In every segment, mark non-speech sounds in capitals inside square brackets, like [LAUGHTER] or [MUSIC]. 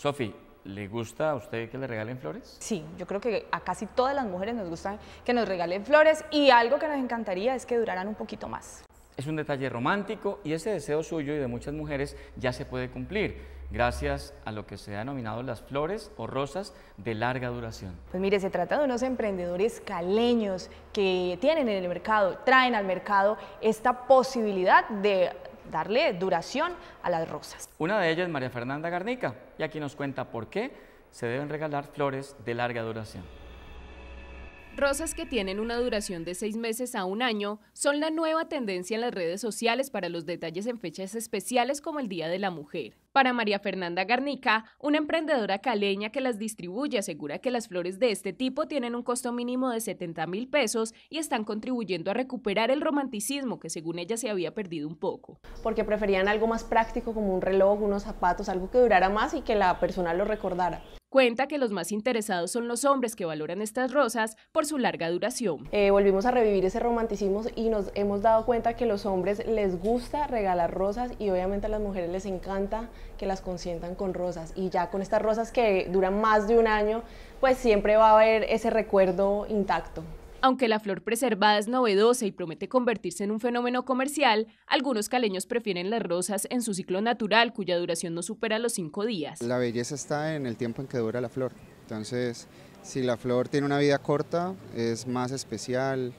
Sofi, ¿le gusta a usted que le regalen flores? Sí, yo creo que a casi todas las mujeres nos gustan que nos regalen flores y algo que nos encantaría es que duraran un poquito más. Es un detalle romántico y ese deseo suyo y de muchas mujeres ya se puede cumplir gracias a lo que se ha denominado las flores o rosas de larga duración. Pues mire, se trata de unos emprendedores caleños que tienen en el mercado, traen al mercado esta posibilidad de darle duración a las rosas. Una de ellas es María Fernanda Garnica y aquí nos cuenta por qué se deben regalar flores de larga duración. Rosas que tienen una duración de seis meses a un año son la nueva tendencia en las redes sociales para los detalles en fechas especiales como el Día de la Mujer. Para María Fernanda Garnica, una emprendedora caleña que las distribuye, asegura que las flores de este tipo tienen un costo mínimo de 70 mil pesos y están contribuyendo a recuperar el romanticismo que según ella se había perdido un poco. Porque preferían algo más práctico como un reloj, unos zapatos, algo que durara más y que la persona lo recordara. Cuenta que los más interesados son los hombres que valoran estas rosas por su larga duración. Eh, volvimos a revivir ese romanticismo y nos hemos dado cuenta que los hombres les gusta regalar rosas y obviamente a las mujeres les encanta que las consientan con rosas. Y ya con estas rosas que duran más de un año, pues siempre va a haber ese recuerdo intacto. Aunque la flor preservada es novedosa y promete convertirse en un fenómeno comercial, algunos caleños prefieren las rosas en su ciclo natural, cuya duración no supera los cinco días. La belleza está en el tiempo en que dura la flor. Entonces, si la flor tiene una vida corta, es más especial,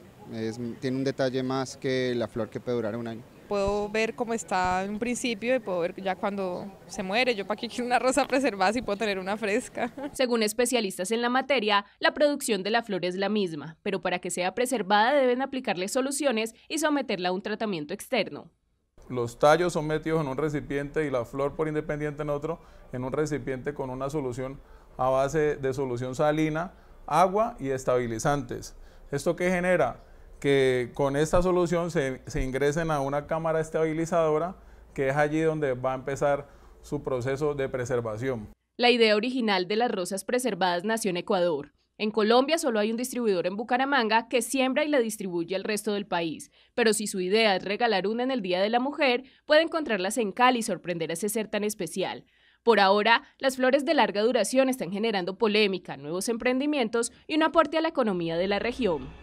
tiene un detalle más que la flor que puede durar un año puedo ver cómo está en un principio y puedo ver ya cuando se muere. Yo para qué quiero una rosa preservada si puedo tener una fresca. [LAUGHS] Según especialistas en la materia, la producción de la flor es la misma, pero para que sea preservada deben aplicarle soluciones y someterla a un tratamiento externo. Los tallos son metidos en un recipiente y la flor por independiente en otro, en un recipiente con una solución a base de solución salina, agua y estabilizantes. ¿Esto qué genera? que con esta solución se, ingresen a una cámara estabilizadora, que es allí donde va a empezar su proceso de preservación. La idea original de las rosas preservadas nació en Ecuador. En Colombia solo hay un distribuidor en Bucaramanga que siembra y la distribuye al resto del país, pero si su idea es regalar una en el Día de la Mujer, puede encontrarlas en Cali y sorprender a ese ser tan especial. Por ahora, las flores de larga duración están generando polémica, nuevos emprendimientos y un aporte a la economía de la región.